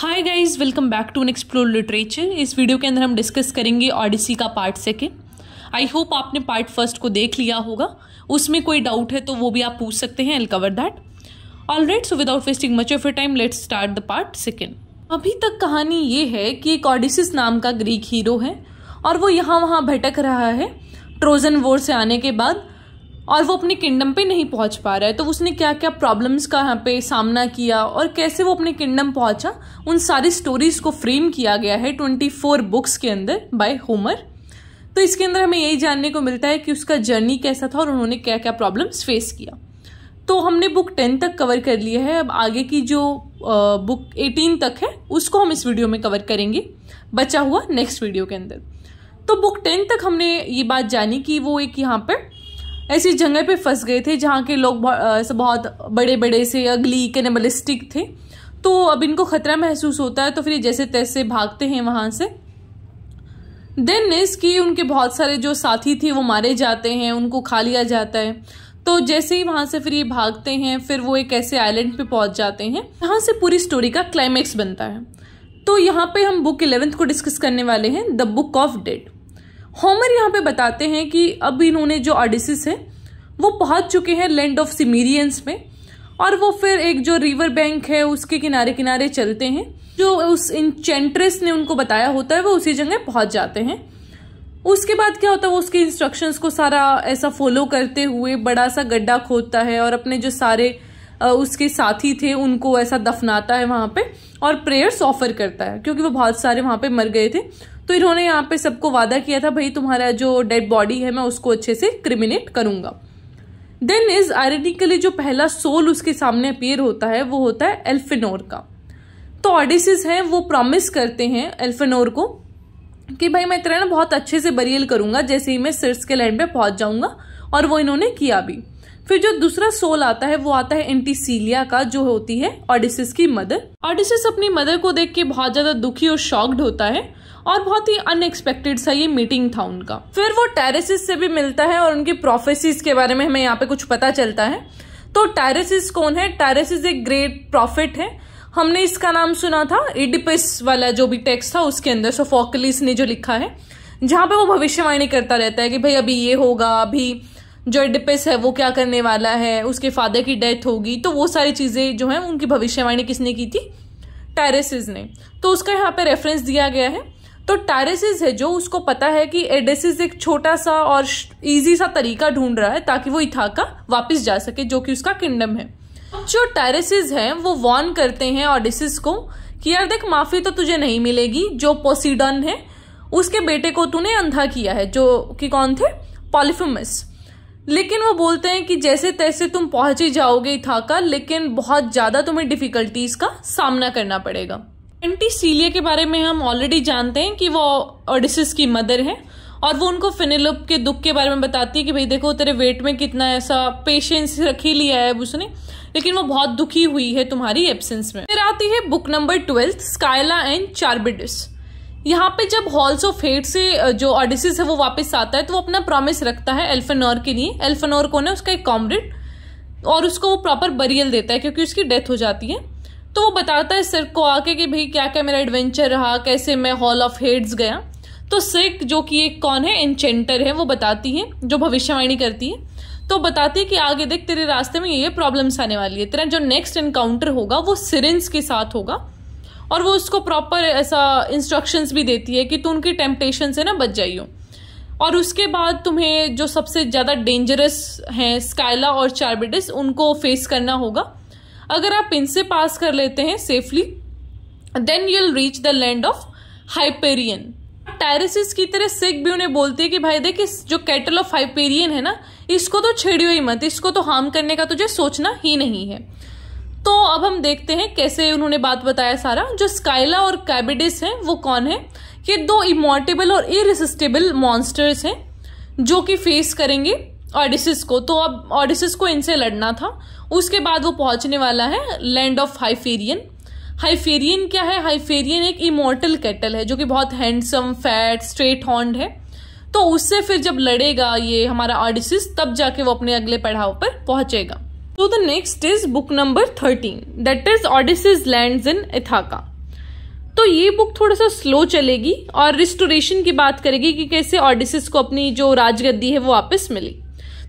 hi guys welcome back to an explore literature इस video के अंदर हम डिस्कस करेंगे ऑडिसी का पार्ट सेकेंड आई होप आपने पार्ट फर्स्ट को देख लिया होगा उसमें कोई डाउट है तो वो भी आप पूछ सकते हैं I'll cover that all right so without wasting much of a time let's start the part second अभी तक कहानी ये है कि एक ऑडिसिस नाम का ग्रीक हीरो है और वो यहाँ वहाँ भटक रहा है ट्रोजन वोर से आने के बाद और वो अपने किंगडम पे नहीं पहुंच पा रहा है तो उसने क्या क्या प्रॉब्लम्स का यहाँ पे सामना किया और कैसे वो अपने किंगडम पहुंचा उन सारी स्टोरीज को फ्रेम किया गया है ट्वेंटी फोर बुक्स के अंदर बाय होमर तो इसके अंदर हमें यही जानने को मिलता है कि उसका जर्नी कैसा था और उन्होंने क्या क्या प्रॉब्लम्स फेस किया तो हमने बुक टेन तक कवर कर लिया है अब आगे की जो बुक एटीन तक है उसको हम इस वीडियो में कवर करेंगे बचा हुआ नेक्स्ट वीडियो के अंदर तो बुक टेन तक हमने ये बात जानी कि वो एक यहाँ पर ऐसी जगह पे फंस गए थे जहाँ के लोग बहुत, बहुत बड़े बड़े से अगली कैनिमलिस्टिक थे तो अब इनको खतरा महसूस होता है तो फिर जैसे तैसे भागते हैं वहाँ से देन इस कि उनके बहुत सारे जो साथी थे वो मारे जाते हैं उनको खा लिया जाता है तो जैसे ही वहाँ से फिर ये भागते हैं फिर वो एक ऐसे आइलैंड पे पहुँच जाते हैं यहां से पूरी स्टोरी का क्लाइमैक्स बनता है तो यहाँ पे हम बुक इलेवेंथ को डिस्कस करने वाले हैं the book of dead Homer यहाँ पे बताते हैं कि अब इन्होंने जो ऑडिसिस है वो पहुंच चुके हैं लैंड ऑफ सिमीरियंस में और वो फिर एक जो रिवर बैंक है उसके किनारे किनारे चलते हैं जो उस इंचेंट्रेस ने उनको बताया होता है वो उसी जगह पहुंच जाते हैं उसके बाद क्या होता है वो उसके इंस्ट्रक्शंस को सारा ऐसा फॉलो करते हुए बड़ा सा गड्ढा खोदता है और अपने जो सारे उसके साथी थे उनको ऐसा दफनाता है वहाँ पे और प्रेयर्स ऑफर करता है क्योंकि वो बहुत सारे वहाँ पे मर गए थे तो इन्होंने यहाँ पे सबको वादा किया था भाई तुम्हारा जो डेड बॉडी है मैं उसको अच्छे से क्रिमिनेट करूँगा देन इज आयरनिकली जो पहला सोल उसके सामने अपेयर होता है वो होता है एल्फेनोर का तो ऑडिसिस हैं वो प्रॉमिस करते हैं एल्फेनोर को कि भाई मैं इतना ना बहुत अच्छे से बरियल करूंगा जैसे ही मैं सिर्स के लैंड पे पहुंच जाऊंगा और वो इन्होंने किया भी फिर जो दूसरा सोल आता है वो आता है एंटीसीलिया का जो होती है ऑडिसिस की मदर ऑडिसिस अपनी मदर को देख के बहुत ज्यादा दुखी और शॉक्ड होता है और बहुत ही अनएक्सपेक्टेड सा ये मीटिंग था उनका फिर वो टेरेसिस से भी मिलता है और उनकी प्रोफेसिस के बारे में हमें यहाँ पे कुछ पता चलता है तो टेरेसिस कौन है टेरेसिस एक ग्रेट प्रॉफिट है हमने इसका नाम सुना था इडिपिस वाला जो भी टेक्स्ट था उसके अंदर सोफोकलिस ने जो लिखा है जहाँ पे वो भविष्यवाणी करता रहता है कि भाई अभी ये होगा अभी जो इडिपिस है वो क्या करने वाला है उसके फादर की डेथ होगी तो वो सारी चीज़ें जो है उनकी भविष्यवाणी किसने की थी टेरेसिस ने तो उसका यहाँ पे रेफरेंस दिया गया है तो टेरेसिस है जो उसको पता है कि एडेसिस एक छोटा सा और इजी सा तरीका ढूंढ रहा है ताकि वो इथाका वापस जा सके जो कि उसका किंगडम है जो टेरेसिस है वो वॉर्न करते हैं ऑडिसिस को कि यार देख माफी तो तुझे नहीं मिलेगी जो पोसीडन है उसके बेटे को तूने अंधा किया है जो कि कौन थे पॉलिफमस लेकिन वो बोलते हैं कि जैसे तैसे तुम पहुंच ही जाओगे इथाका लेकिन बहुत ज़्यादा तुम्हें डिफिकल्टीज का सामना करना पड़ेगा एंटी सीलिया के बारे में हम ऑलरेडी जानते हैं कि वो ओडिसिस की मदर है और वो उनको फिनिलोप के दुख के बारे में बताती है कि भाई देखो तेरे वेट में कितना ऐसा पेशेंस रखी लिया है उसने लेकिन वो बहुत दुखी हुई है तुम्हारी एब्सेंस में फिर आती है book number twelfth Scylla and Charybdis यहाँ पे जब हॉल्स ऑफ फेट से जो ऑडिसिस है वो वापस आता है तो वो अपना प्रॉमिस रखता है एल्फेनोर के लिए एल्फेनोर कौन है उसका एक कॉमरेड और उसको वो प्रॉपर बरियल देता है क्योंकि उसकी डेथ हो जाती है तो वो बताता है सिर्क को आके कि भाई क्या क्या मेरा एडवेंचर रहा कैसे मैं हॉल ऑफ हेड्स गया तो सिर्क जो कि एक कौन है एनचेंटर है वो बताती है जो भविष्यवाणी करती है तो बताती है कि आगे देख तेरे रास्ते में ये ये प्रॉब्लम्स आने वाली है तेरा जो नेक्स्ट इनकाउंटर होगा वो सिरेंस के साथ होगा और वो उसको प्रॉपर ऐसा इंस्ट्रक्शंस भी देती है कि तू उनकी टेम्पटेशन से ना बच जाइयो और उसके बाद तुम्हें जो सबसे ज़्यादा डेंजरस हैं स्काइला और चार्बिडिस उनको फेस करना होगा अगर आप इनसे पास कर लेते हैं safely then you'll reach the land of Hyperion टेरिस की तरह सिख भी उन्हें बोलती है कि भाई देख इस जो कैटल ऑफ हाइपेरियन है ना इसको तो छेड़ियो ही मत इसको तो हार्म करने का तुझे सोचना ही नहीं है तो अब हम देखते हैं कैसे उन्होंने बात बताया सारा जो स्काइला और कैबिडिस हैं वो कौन है ये दो इमोटेबल और इरेसिस्टेबल मॉन्स्टर्स हैं जो कि फेस करेंगे ऑडिसिस को तो अब ऑडिसिस को इनसे लड़ना था उसके बाद वो पहुंचने वाला है लैंड ऑफ हाइफेरियन हाइफेरियन क्या है हाइफेरियन एक इमोर्टल कैटल है जो कि बहुत हैंडसम फैट स्ट्रेट हॉन्ड है तो उससे फिर जब लड़ेगा ये हमारा ऑडिसिस तब जाके वो अपने अगले पढ़ाव पर पहुंचेगा तो the next is book number thirteen that is Odysseus land in Ithaca तो ये बुक थोड़ा सा स्लो चलेगी और रिस्टोरेशन की बात करेगी कि कैसे ऑडिसिस को अपनी जो राजगद्दी है वो वापस मिली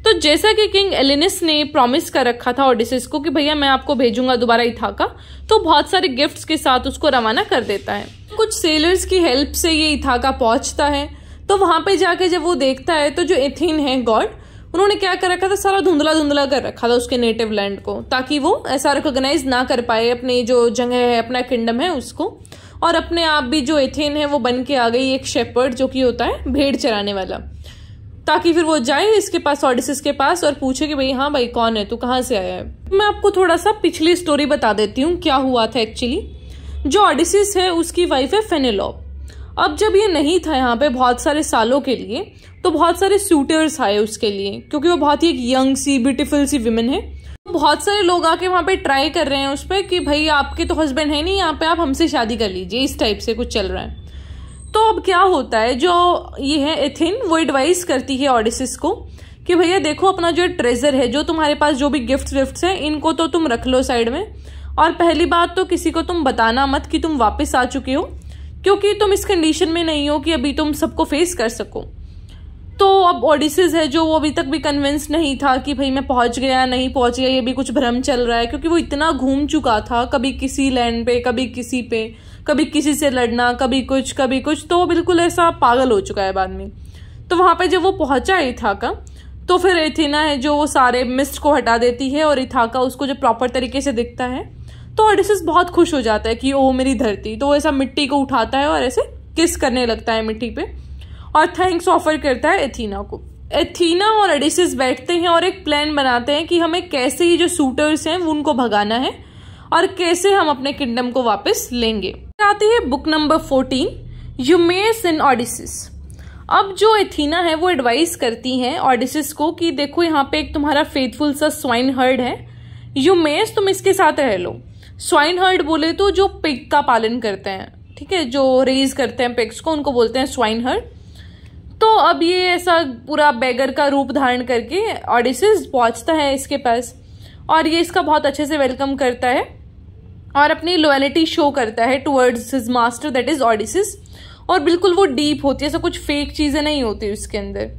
तो जैसा कि किंग एलिनस ने प्रॉमिस कर रखा था ओडिसिस को कि भैया मैं आपको भेजूंगा दोबारा इथाका तो बहुत सारे गिफ्ट्स के साथ उसको रवाना कर देता है कुछ सेलर्स की हेल्प से ये इथाका पहुंचता है तो वहां पे जाके जब वो देखता है तो जो एथिन है गॉड उन्होंने क्या कर रखा था सारा धुंधला धुंधला कर रखा था उसके नेटिव लैंड को ताकि वो ऐसा रिकोगनाइज ना कर पाए अपनी जो जगह है अपना किंगडम है उसको और अपने आप भी जो एथेन है वो बन के आ गई एक शेपर्ड जो कि होता है भेड़ चराने वाला ताकि फिर वो जाए इसके पास ऑडिसिस के पास और पूछे कि भाई हाँ भाई कौन है तू कहाँ से आया है मैं आपको थोड़ा सा पिछली स्टोरी बता देती हूँ क्या हुआ था एक्चुअली जो ऑडिसिस है उसकी वाइफ है फेनेलॉप अब जब ये नहीं था यहाँ पे बहुत सारे सालों के लिए तो बहुत सारे सूटर्स आए उसके लिए क्योंकि वो बहुत ही एक यंग सी ब्यूटीफुल सी विमेन है बहुत सारे लोग आके वहाँ पे ट्राई कर रहे हैं उस पर कि भाई आपके तो हस्बैंड है नहीं यहाँ पे आप हमसे शादी कर लीजिए इस टाइप से कुछ चल रहा है तो अब क्या होता है जो ये है एथिन वो एडवाइस करती है ऑडिसिस को कि भैया देखो अपना जो ट्रेजर है जो तुम्हारे पास जो भी गिफ्ट्स विफ्ट्स हैं इनको तो तुम रख लो साइड में और पहली बात तो किसी को तुम बताना मत कि तुम वापस आ चुके हो क्योंकि तुम इस कंडीशन में नहीं हो कि अभी तुम सबको फेस कर सको तो अब ऑडिसिस है जो वो अभी तक भी कन्विंस नहीं था कि भाई मैं पहुंच गया नहीं पहुंच गया ये भी कुछ भ्रम चल रहा है क्योंकि वो इतना घूम चुका था कभी किसी लैंड पे कभी किसी पे कभी किसी से लड़ना कभी कुछ कभी कुछ तो बिल्कुल ऐसा पागल हो चुका है बाद में तो वहाँ पे जब वो पहुंचा इथाका तो फिर एथिना है जो वो सारे मिस्ट को हटा देती है और इथाका उसको जब प्रॉपर तरीके से दिखता है तो ऑडिसिस बहुत खुश हो जाता है कि ओ मेरी धरती तो वो ऐसा मिट्टी को उठाता है और ऐसे किस करने लगता है मिट्टी पे और थैंक्स ऑफर करता है एथीना को एथीना और एडिसिस बैठते हैं और एक प्लान बनाते हैं कि हमें कैसे ये जो सूटर्स हैं वो उनको भगाना है और कैसे हम अपने किंगडम को वापस लेंगे आती है book number fourteen Eumaeus in Odysseus अब जो एथीना है वो एडवाइस करती हैं ऑडिसिस को कि देखो यहाँ पे एक तुम्हारा फेथफुल सा स्वाइन हर्ड है यूमेस तुम इसके साथ रह लो स्वाइन हर्ड बोले तो जो पिग का पालन करते हैं ठीक है जो रेज करते हैं पिग्स को उनको बोलते हैं स्वाइन हर्ड तो अब ये ऐसा पूरा बेगर का रूप धारण करके ऑडिसिस पहुंचता है इसके पास और ये इसका बहुत अच्छे से वेलकम करता है और अपनी लोयलिटी शो करता है towards his master that is Odysseus और बिल्कुल वो डीप होती है ऐसा कुछ फेक चीज़ें नहीं होती उसके अंदर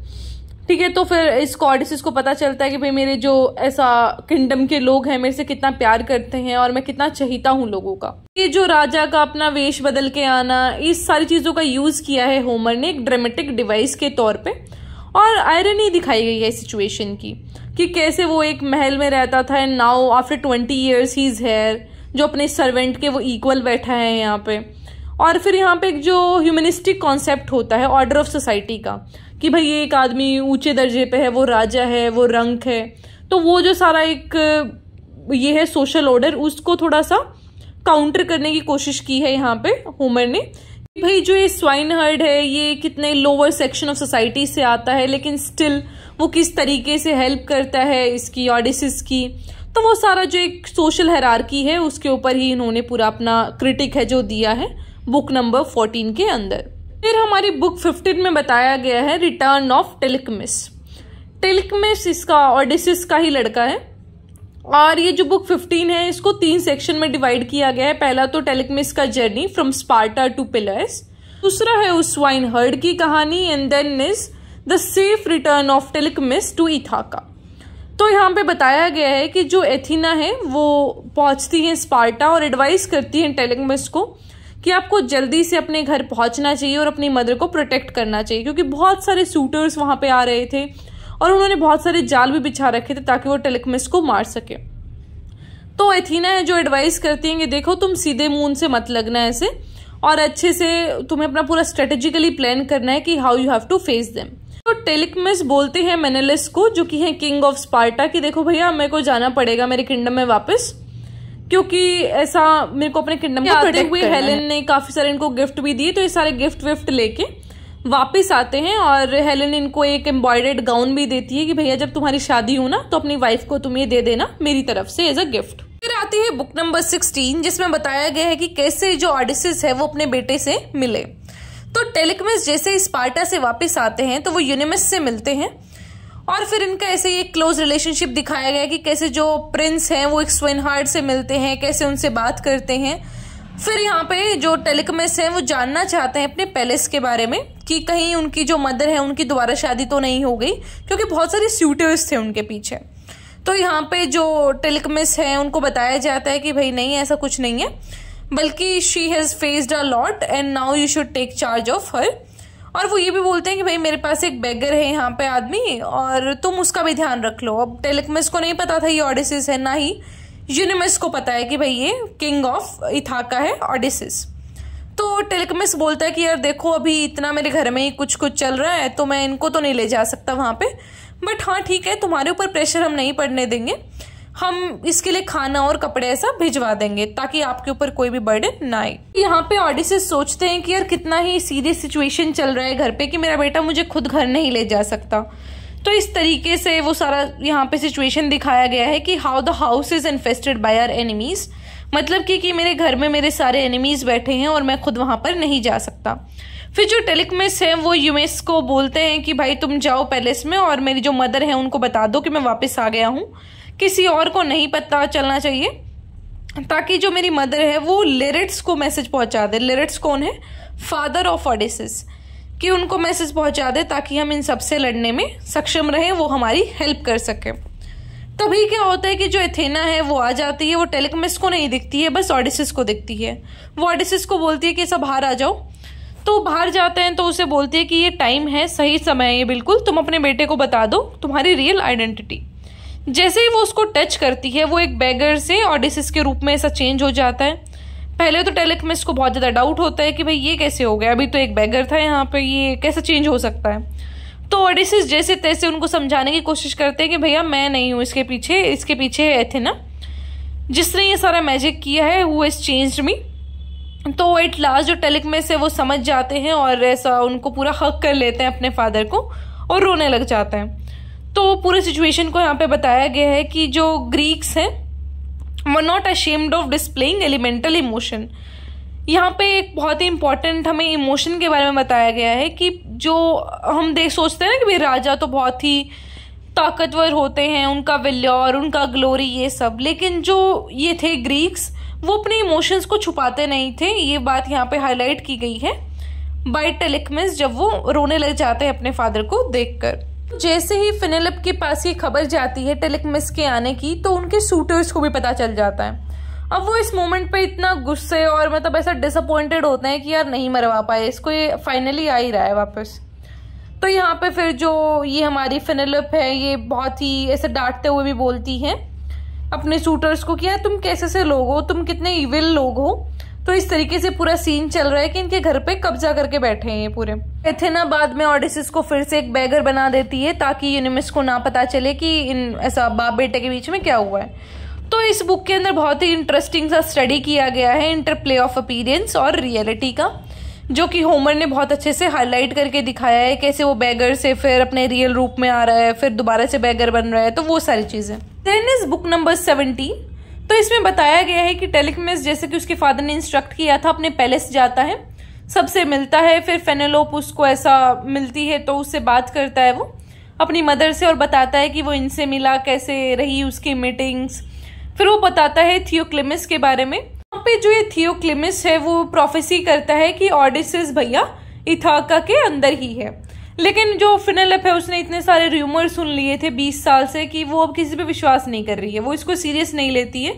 ठीक है तो फिर इस कॉडिस को पता चलता है कि भाई मेरे जो ऐसा किंगडम के लोग हैं मेरे से कितना प्यार करते हैं और मैं कितना चहीता हूँ लोगों का ये जो राजा का अपना वेश बदल के आना इस सारी चीज़ों का यूज़ किया है होमर ने एक ड्रामेटिक डिवाइस के तौर पे और आयरनी दिखाई गई है सिचुएशन की कि कैसे वो एक महल में रहता था and now after twenty years he is here जो अपने सर्वेंट के वो इक्वल बैठा है यहाँ पे और फिर यहाँ पे एक जो ह्यूमनिस्टिक कॉन्सेप्ट होता है ऑर्डर ऑफ सोसाइटी का कि भाई ये एक आदमी ऊंचे दर्जे पे है वो राजा है वो रंक है तो वो जो सारा एक ये है सोशल ऑर्डर उसको थोड़ा सा काउंटर करने की कोशिश की है यहाँ पे होमर ने भाई जो ये स्वाइन हर्ड है ये कितने लोअर सेक्शन ऑफ सोसाइटी से आता है लेकिन स्टिल वो किस तरीके से हेल्प करता है इसकी ऑडिसिस की तो वो सारा जो एक सोशल हैरारकी है उसके ऊपर ही इन्होंने पूरा अपना क्रिटिक है जो दिया है बुक नंबर फोर्टीन के अंदर फिर हमारी बुक फिफ्टीन में बताया गया है रिटर्न ऑफ टेलिकमिस टेलिकमिस इसका ऑडिसिस का ही लड़का है और ये जो बुक फिफ्टीन है इसको तीन सेक्शन में डिवाइड किया गया है पहला तो टेलिकमिस का journey from Sparta to Pylos दूसरा है उस वाइन हर्ड की कहानी and then is the safe return of Telemachus to Ithaca तो यहाँ पे बताया गया है कि जो एथीना है वो पहुंचती है स्पार्टा और एडवाइस करती है टेलिकमिस को कि आपको जल्दी से अपने घर पहुंचना चाहिए और अपनी मदर को प्रोटेक्ट करना चाहिए क्योंकि बहुत सारे सूटर्स वहां पे आ रहे थे और उन्होंने बहुत सारे जाल भी बिछा रखे थे ताकि वो टेलिकमिस को मार सके तो एथीना है जो एडवाइस करती हैं कि देखो तुम सीधे मून से मत लगना ऐसे और अच्छे से तुम्हें अपना पूरा स्ट्रेटेजिकली प्लान करना है कि how you have to face them तो टेलिकमिस बोलते हैं मेनेलिस को जो कि है किंग ऑफ स्पार्टा कि देखो भैया मेरे को जाना पड़ेगा मेरे किंगडम में वापस क्योंकि ऐसा मेरे को अपने किंगडम को आते हुए हेलन ने काफ़ी सारे इनको गिफ्ट भी दिए तो ये सारे गिफ्ट विफ्ट लेके वापस आते हैं और हेलेन इनको एक एम्ब्रॉयडर्ड गाउन भी देती है कि भैया जब तुम्हारी शादी हो ना तो अपनी वाइफ को तुम ये दे देना मेरी तरफ से एज अ गिफ्ट फिर आती है बुक नंबर सिक्सटीन जिसमें बताया गया है कि कैसे जो ऑडिसिस है वो अपने बेटे से मिले तो टेलिकमिस जैसे स्पार्टा से वापस आते हैं तो वो यूनिमिस से मिलते हैं और फिर इनका ऐसे एक क्लोज रिलेशनशिप दिखाया गया कि कैसे जो प्रिंस हैं वो एक हार्ट से मिलते हैं कैसे उनसे बात करते हैं फिर यहाँ पे जो टेलिकमेस हैं वो जानना चाहते हैं अपने पैलेस के बारे में कि कहीं उनकी जो मदर है उनकी दोबारा शादी तो नहीं हो गई क्योंकि बहुत सारे सूटर्स थे उनके पीछे तो यहाँ पे जो टेलीकमेस हैं उनको बताया जाता है कि भाई नहीं ऐसा कुछ नहीं है बल्कि she has faced a lot and now you should take charge of her और वो ये भी बोलते हैं कि भाई मेरे पास एक बेगर है यहाँ पे आदमी और तुम उसका भी ध्यान रख लो अब टेलिकमस को नहीं पता था ये ऑडिसिस है ना ही यूनिमस को पता है कि भाई ये किंग ऑफ इथाका है ऑडिसिस तो टेलिकमस बोलता है कि यार देखो अभी इतना मेरे घर में ही कुछ कुछ चल रहा है तो मैं इनको तो नहीं ले जा सकता वहाँ पे बट हाँ ठीक है तुम्हारे ऊपर प्रेशर हम नहीं पड़ने देंगे हम इसके लिए खाना और कपड़े ऐसा भिजवा देंगे ताकि आपके ऊपर कोई भी बर्डन ना आए यहाँ पे ऑडिस सोचते हैं कि यार कितना ही सीरियस सिचुएशन चल रहा है घर पे कि मेरा बेटा मुझे खुद घर नहीं ले जा सकता तो इस तरीके से वो सारा यहाँ पे सिचुएशन दिखाया गया है कि how the house is infested by our enemies मतलब कि कि मेरे घर में मेरे सारे एनिमीज बैठे हैं और मैं खुद वहां पर नहीं जा सकता फिर जो टेलिकमेस है वो यूएस को बोलते हैं कि भाई तुम जाओ पैलेस में और मेरी जो मदर है उनको बता दो कि मैं वापस आ गया हूँ किसी और को नहीं पता चलना चाहिए ताकि जो मेरी मदर है वो लिरिट्स को मैसेज पहुंचा दे लिरिट्स कौन है फादर ऑफ ऑडिसिस कि उनको मैसेज पहुंचा दे ताकि हम इन सबसे लड़ने में सक्षम रहें वो हमारी हेल्प कर सकें तभी क्या होता है कि जो एथेना है वो आ जाती है वो टेलिकमिस को नहीं दिखती है बस ऑडिसिस को दिखती है वो ऑडिसिस को बोलती है कि सब बाहर आ जाओ तो बाहर जाते हैं तो उसे बोलती है कि ये टाइम है सही समय है ये बिल्कुल तुम अपने बेटे को बता दो तुम्हारी रियल आइडेंटिटी जैसे ही वो उसको टच करती है वो एक बैगर से ऑडिसिस के रूप में ऐसा चेंज हो जाता है पहले तो में को बहुत ज़्यादा डाउट होता है कि भाई ये कैसे हो गया अभी तो एक बैगर था यहाँ पर ये कैसा चेंज हो सकता है तो ऑडिसिस जैसे तैसे उनको समझाने की कोशिश करते हैं कि भैया मैं नहीं हूँ इसके पीछे इसके पीछे है एथेना जिसने ये सारा मैजिक किया है वो इस चेंज मी तो एट लास्ट जो टेलिक में से वो समझ जाते हैं और ऐसा उनको पूरा हक कर लेते हैं अपने फादर को और रोने लग जाते हैं तो पूरे सिचुएशन को यहाँ पे बताया गया है कि जो ग्रीक्स हैं were not ashamed of displaying elemental emotion यहाँ पे एक बहुत ही इम्पॉर्टेंट हमें इमोशन के बारे में बताया गया है कि जो हम देख सोचते हैं ना कि भाई राजा तो बहुत ही ताकतवर होते हैं उनका विल्योर उनका ग्लोरी ये सब लेकिन जो ये थे ग्रीक्स वो अपने इमोशंस को छुपाते नहीं थे ये बात यहाँ पे हाईलाइट की गई है बाई टेलिकमिस जब वो रोने लग जाते हैं अपने फादर को देखकर जैसे ही फिनेलप के पास ये खबर जाती है टेलिक मिस के आने की तो उनके सूटर्स को भी पता चल जाता है अब वो इस मोमेंट पे इतना गुस्से और मतलब ऐसा डिसअपॉइंटेड होते हैं कि यार नहीं मरवा पाए इसको ये फाइनली आ ही रहा है वापस तो यहाँ पे फिर जो ये हमारी फिनेलप है ये बहुत ही ऐसे डांटते हुए भी बोलती है अपने सूटर्स को कि यार तुम कैसे से लोग हो तुम कितने इविल लोग हो तो इस तरीके से पूरा सीन चल रहा है कि इनके घर पे कब्जा करके बैठे हैं ये पूरे एथेना बाद में ऑडिसिस को फिर से एक बैगर बना देती है ताकि यूनिमिस को ना पता चले कि इन ऐसा बाप बेटे के बीच में क्या हुआ है तो इस बुक के अंदर बहुत ही इंटरेस्टिंग सा स्टडी किया गया है इंटरप्ले ऑफ अपीरियंस और रियलिटी का जो कि होमर ने बहुत अच्छे से हाईलाइट करके दिखाया है कैसे वो बैगर से फिर अपने रियल रूप में आ रहा है फिर दोबारा से बैगर बन रहा है तो वो सारी चीज़ें then is book number seventeen तो इसमें बताया गया है कि टेलिकमेस जैसे कि उसके फादर ने इंस्ट्रक्ट किया था अपने पैलेस जाता है सबसे मिलता है फिर फेनेलोप उसको ऐसा मिलती है तो उससे बात करता है वो अपनी मदर से और बताता है कि वो इनसे मिला कैसे रही उसकी मीटिंग्स फिर वो बताता है थियोक्लेमिस के बारे में वहाँ पे जो ये थियोक्लेमिस है वो प्रोफेसी करता है कि ऑडिस भैया इथाका के अंदर ही है लेकिन जो फिनलप है उसने इतने सारे र्यूमर सुन लिए थे बीस साल से कि वो अब किसी पर विश्वास नहीं कर रही है वो इसको सीरियस नहीं लेती है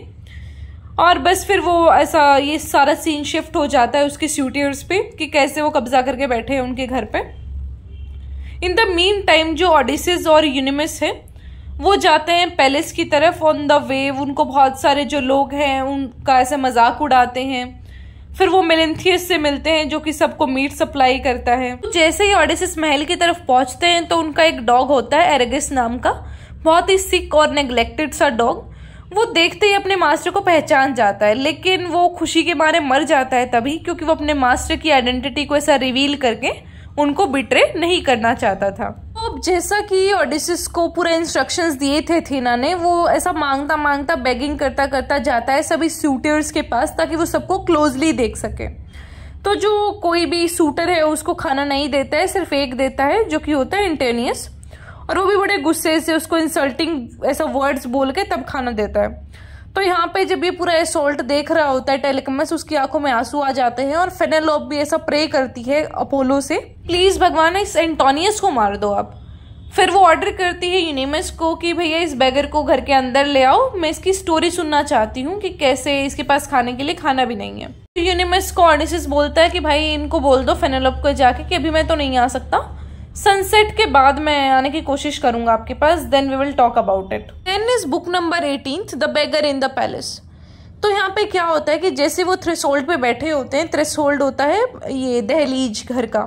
और बस फिर वो ऐसा ये सारा सीन शिफ्ट हो जाता है उसके स्यूटियर्स पे कि कैसे वो कब्जा करके बैठे हैं उनके घर पे इन द मीन टाइम जो ऑडिसज और यूनिमस है वो जाते हैं पैलेस की तरफ ऑन द वेव उनको बहुत सारे जो लोग हैं उनका ऐसे मजाक उड़ाते हैं फिर वो मिलेंथियस से मिलते हैं जो कि सबको मीट सप्लाई करता है तो जैसे ही ऑडिसिस महल की तरफ पहुंचते हैं तो उनका एक डॉग होता है एरेगिस नाम का बहुत ही सिक और नेग्लेक्टेड सा डॉग वो देखते ही अपने मास्टर को पहचान जाता है लेकिन वो खुशी के मारे मर जाता है तभी क्योंकि वो अपने मास्टर की आइडेंटिटी को ऐसा रिवील करके उनको बिट्रे नहीं करना चाहता था अब जैसा कि ऑडिसिस को पूरे इंस्ट्रक्शंस दिए थे थीना ने वो ऐसा मांगता मांगता बेगिंग करता करता जाता है सभी सूटर्स के पास ताकि वो सबको क्लोजली देख सके तो जो कोई भी सूटर है उसको खाना नहीं देता है सिर्फ एक देता है जो कि होता है इंटेनियस और वो भी बड़े गुस्से से उसको इंसल्टिंग ऐसा वर्ड्स बोल के तब खाना देता है तो यहाँ पे जब ये पूरा एसोल्ट देख रहा होता है टेलिकमस उसकी आंखों में आंसू आ जाते हैं और फेनेलोप भी ऐसा प्रे करती है अपोलो से प्लीज़ भगवान इस एंटोनियस को मार दो आप फिर वो ऑर्डर करती है यूनिमस को कि भैया इस बैगर को घर के अंदर ले आओ मैं इसकी स्टोरी सुनना चाहती हूँ कि कैसे इसके पास खाने के लिए खाना भी नहीं है यूनिमस तो को ऑर्डिस बोलता है कि भाई इनको बोल दो फेनेलोप को जाके कि अभी मैं तो नहीं आ सकता सनसेट के बाद मैं आने की कोशिश करूंगा आपके पास then we will talk about it then is book number eighteen the beggar in the palace तो यहाँ पे क्या होता है कि जैसे वो थ्रेसोल्ड पे बैठे होते हैं थ्रेसोल्ड होता है ये दहलीज घर का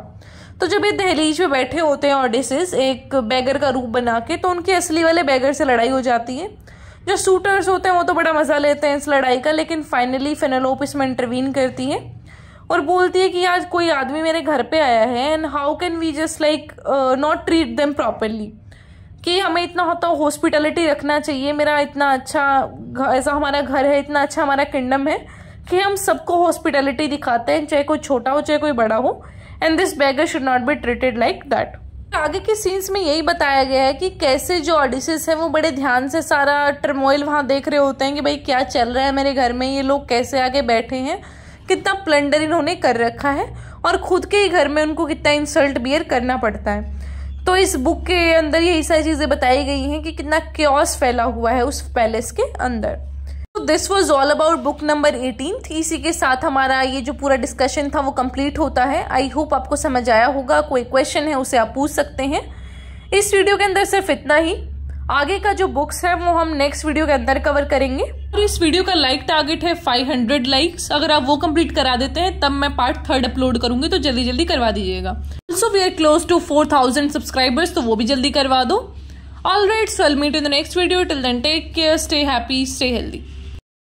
तो जब ये दहलीज पे बैठे होते हैं ऑडिसेस एक बैगर का रूप बना के तो उनके असली वाले बैगर से लड़ाई हो जाती है जो सूटर्स होते हैं वो तो बड़ा मज़ा लेते हैं इस लड़ाई का लेकिन फाइनली फेनोलोप इसमें इंटरवीन करती है और बोलती है कि आज कोई आदमी मेरे घर पे आया है and how can we just like not treat them properly कि हमें इतना होता हॉस्पिटलिटी रखना चाहिए मेरा इतना अच्छा ऐसा हमारा घर है इतना अच्छा हमारा किंगडम है कि हम सबको हॉस्पिटलिटी दिखाते हैं चाहे कोई छोटा हो चाहे कोई बड़ा हो and this beggar should not be treated like that आगे के सीन्स में यही बताया गया है कि कैसे जो ऑडिसिस हैं वो बड़े ध्यान से सारा ट्रमोइल वहाँ देख रहे होते हैं कि भाई क्या चल रहा है मेरे घर में ये लोग कैसे आगे बैठे हैं कितना प्लंडर इन्होंने कर रखा है और खुद के ही घर में उनको कितना इंसल्ट बियर करना पड़ता है तो इस बुक के अंदर यही सारी चीज़ें बताई गई हैं कि कितना क्योस फैला हुआ है उस पैलेस के अंदर तो this was all about book number eighteen इसी के साथ हमारा ये जो पूरा डिस्कशन था वो कंप्लीट होता है आई होप आपको समझ आया होगा कोई क्वेश्चन है उसे आप पूछ सकते हैं इस वीडियो के अंदर सिर्फ इतना ही आगे का जो बुक्स है वो हम नेक्स्ट वीडियो के अंदर कवर करेंगे और इस वीडियो का लाइक टारगेट है 500 लाइक्स अगर आप वो कंप्लीट करा देते हैं तब मैं पार्ट थर्ड अपलोड करूंगी तो जल्दी जल्दी करवा दीजिएगा also we are close to 4000 subscribers तो वो भी जल्दी करवा दो all right so meet in the next video till then take care stay happy stay healthy